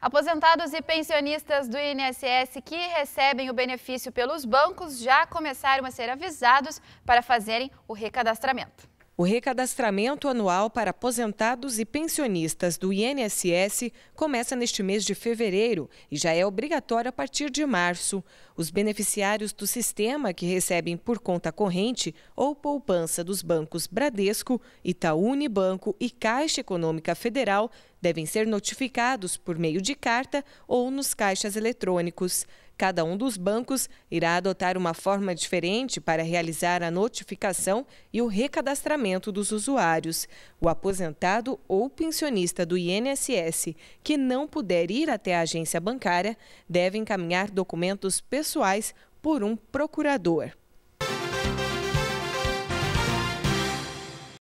Aposentados e pensionistas do INSS que recebem o benefício pelos bancos já começaram a ser avisados para fazerem o recadastramento. O recadastramento anual para aposentados e pensionistas do INSS começa neste mês de fevereiro e já é obrigatório a partir de março. Os beneficiários do sistema que recebem por conta corrente ou poupança dos bancos Bradesco, Itaú Unibanco e Caixa Econômica Federal devem ser notificados por meio de carta ou nos caixas eletrônicos cada um dos bancos irá adotar uma forma diferente para realizar a notificação e o recadastramento dos usuários. O aposentado ou pensionista do INSS que não puder ir até a agência bancária deve encaminhar documentos pessoais por um procurador.